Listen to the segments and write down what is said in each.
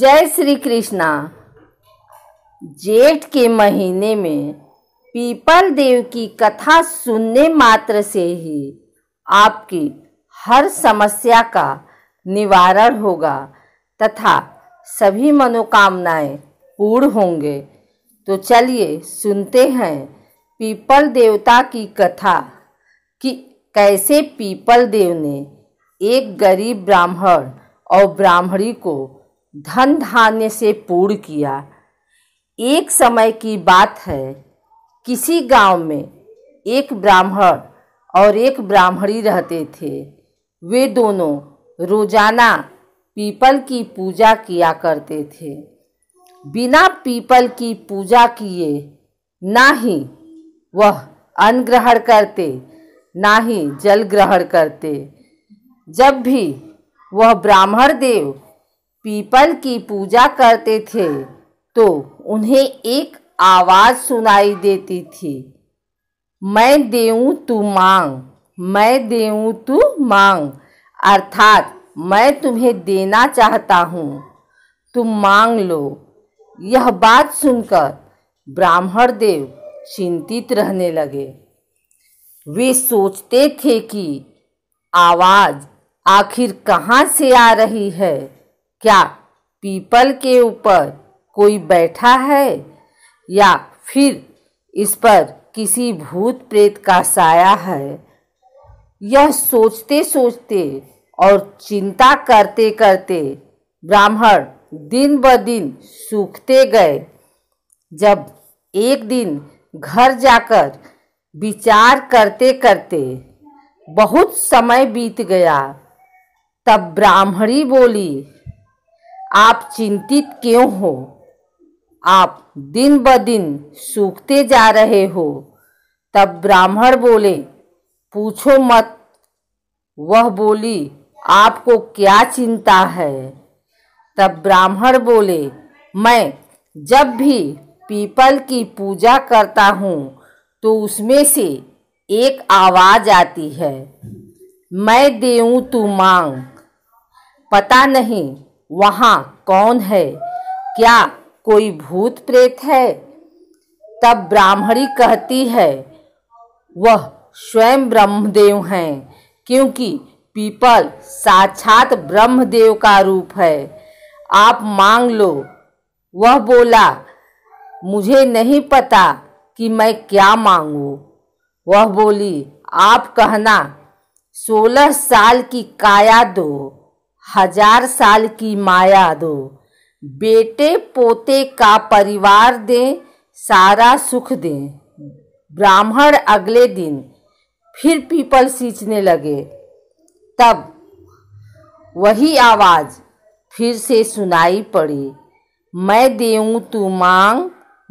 जय श्री कृष्णा जेठ के महीने में पीपल देव की कथा सुनने मात्र से ही आपकी हर समस्या का निवारण होगा तथा सभी मनोकामनाएं पूर्ण होंगे तो चलिए सुनते हैं पीपल देवता की कथा कि कैसे पीपल देव ने एक गरीब ब्राह्मण और ब्राह्मणी को धन धान्य से पूर्ण किया एक समय की बात है किसी गांव में एक ब्राह्मण और एक ब्राह्मणी रहते थे वे दोनों रोजाना पीपल की पूजा किया करते थे बिना पीपल की पूजा किए ना ही वह अन्न ग्रहण करते ना ही जल ग्रहण करते जब भी वह ब्राह्मण देव पीपल की पूजा करते थे तो उन्हें एक आवाज़ सुनाई देती थी मैं देऊँ तू मांग मैं देऊँ तू मांग अर्थात मैं तुम्हें देना चाहता हूँ तुम मांग लो यह बात सुनकर ब्राह्मण देव चिंतित रहने लगे वे सोचते थे कि आवाज़ आखिर कहाँ से आ रही है क्या पीपल के ऊपर कोई बैठा है या फिर इस पर किसी भूत प्रेत का साया है यह सोचते सोचते और चिंता करते करते ब्राह्मण दिन ब दिन सूखते गए जब एक दिन घर जाकर विचार करते करते बहुत समय बीत गया तब ब्राह्मणी बोली आप चिंतित क्यों हो आप दिन ब दिन सूखते जा रहे हो तब ब्राह्मण बोले पूछो मत वह बोली आपको क्या चिंता है तब ब्राह्मण बोले मैं जब भी पीपल की पूजा करता हूँ तो उसमें से एक आवाज़ आती है मैं देऊँ तू मांग पता नहीं वहाँ कौन है क्या कोई भूत प्रेत है तब ब्राह्मणी कहती है वह स्वयं ब्रह्मदेव हैं क्योंकि पीपल साक्षात ब्रह्मदेव का रूप है आप मांग लो वह बोला मुझे नहीं पता कि मैं क्या मांगू वह बोली आप कहना सोलह साल की काया दो हजार साल की माया दो बेटे पोते का परिवार दे सारा सुख दे ब्राह्मण अगले दिन फिर पीपल सींचने लगे तब वही आवाज़ फिर से सुनाई पड़ी मैं देऊँ तू मांग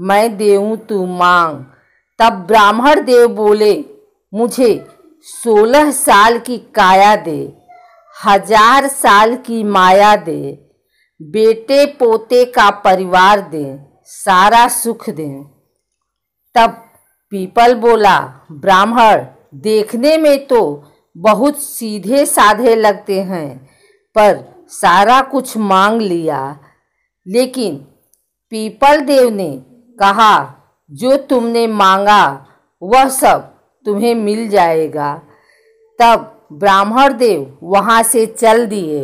मैं देऊँ तू मांग तब ब्राह्मण देव बोले मुझे सोलह साल की काया दे हजार साल की माया दे बेटे पोते का परिवार दे सारा सुख दे तब पीपल बोला ब्राह्मण देखने में तो बहुत सीधे साधे लगते हैं पर सारा कुछ मांग लिया लेकिन पीपल देव ने कहा जो तुमने मांगा वह सब तुम्हें मिल जाएगा तब ब्राह्मण देव वहाँ से चल दिए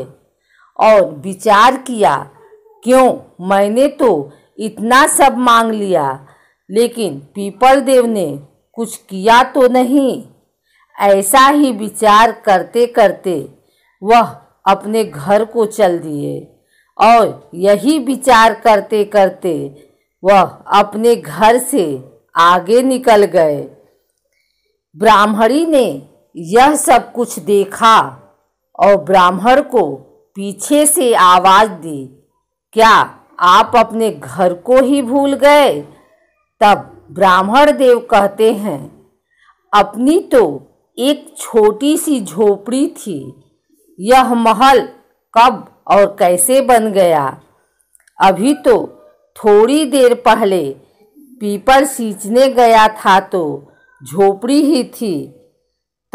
और विचार किया क्यों मैंने तो इतना सब मांग लिया लेकिन पीपल देव ने कुछ किया तो नहीं ऐसा ही विचार करते करते वह अपने घर को चल दिए और यही विचार करते करते वह अपने घर से आगे निकल गए ब्राह्मणी ने यह सब कुछ देखा और ब्राह्मण को पीछे से आवाज दी क्या आप अपने घर को ही भूल गए तब ब्राह्मण देव कहते हैं अपनी तो एक छोटी सी झोपड़ी थी यह महल कब और कैसे बन गया अभी तो थोड़ी देर पहले पीपल सींचने गया था तो झोपड़ी ही थी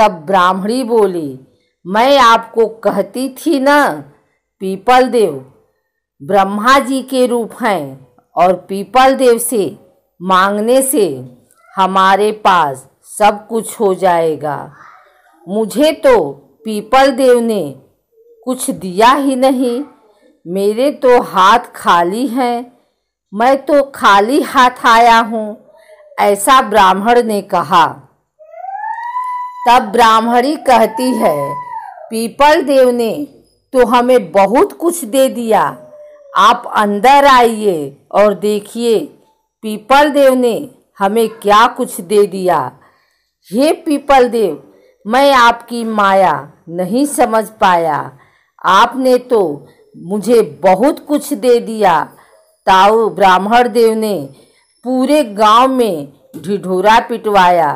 तब ब्राह्मणी बोली मैं आपको कहती थी न पीपल देव ब्रह्मा जी के रूप हैं और पीपल देव से मांगने से हमारे पास सब कुछ हो जाएगा मुझे तो पीपल देव ने कुछ दिया ही नहीं मेरे तो हाथ खाली हैं मैं तो खाली हाथ आया हूँ ऐसा ब्राह्मण ने कहा तब ब्राह्मणी कहती है पीपल देव ने तो हमें बहुत कुछ दे दिया आप अंदर आइए और देखिए पीपल देव ने हमें क्या कुछ दे दिया हे पीपल देव मैं आपकी माया नहीं समझ पाया आपने तो मुझे बहुत कुछ दे दिया ताऊ ब्राह्मण देव ने पूरे गांव में ढिढोरा पिटवाया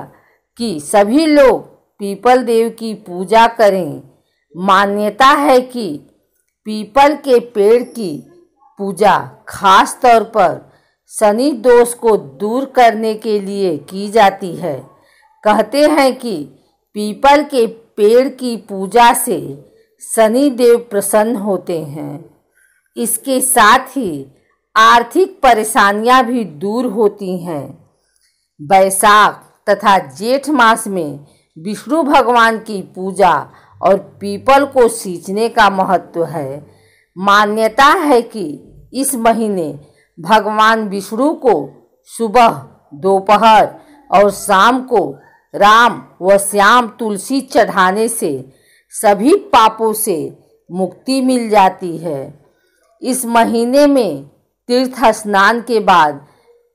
कि सभी लोग पीपल देव की पूजा करें मान्यता है कि पीपल के पेड़ की पूजा खास तौर पर शनि दोष को दूर करने के लिए की जाती है कहते हैं कि पीपल के पेड़ की पूजा से शनि देव प्रसन्न होते हैं इसके साथ ही आर्थिक परेशानियां भी दूर होती हैं बैसाख तथा जेठ मास में विष्णु भगवान की पूजा और पीपल को सींचने का महत्व है मान्यता है कि इस महीने भगवान विष्णु को सुबह दोपहर और शाम को राम व श्याम तुलसी चढ़ाने से सभी पापों से मुक्ति मिल जाती है इस महीने में तीर्थ स्नान के बाद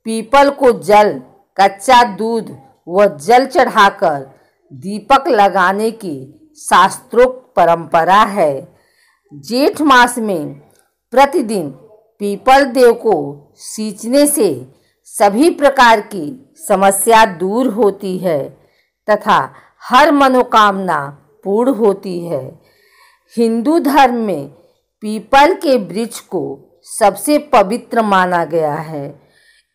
पीपल को जल कच्चा दूध व जल चढ़ाकर दीपक लगाने की शास्त्रोक्त परंपरा है जेठ मास में प्रतिदिन पीपल देव को सींचने से सभी प्रकार की समस्या दूर होती है तथा हर मनोकामना पूर्ण होती है हिंदू धर्म में पीपल के वृक्ष को सबसे पवित्र माना गया है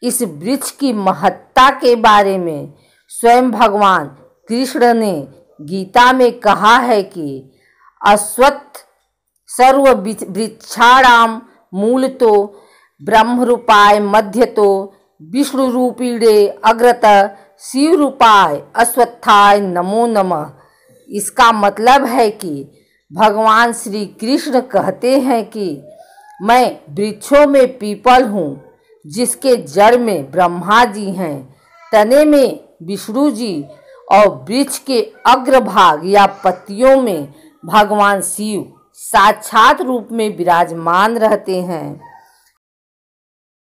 इस वृक्ष की महत्ता के बारे में स्वयं भगवान कृष्ण ने गीता में कहा है कि अश्वत्थ सर्व वृक्षाणाम मूल तो ब्रह्म रूपाय मध्य तो विष्णु रूपीड़े अग्रत शिव रूपाय अश्वत्थाय नमो नमः इसका मतलब है कि भगवान श्री कृष्ण कहते हैं कि मैं वृक्षों में पीपल हूँ जिसके जड़ में ब्रह्मा जी हैं तने में विष्णु जी और वृक्ष के अग्रभाग या पत्तियों में भगवान शिव साक्षात रूप में विराजमान रहते हैं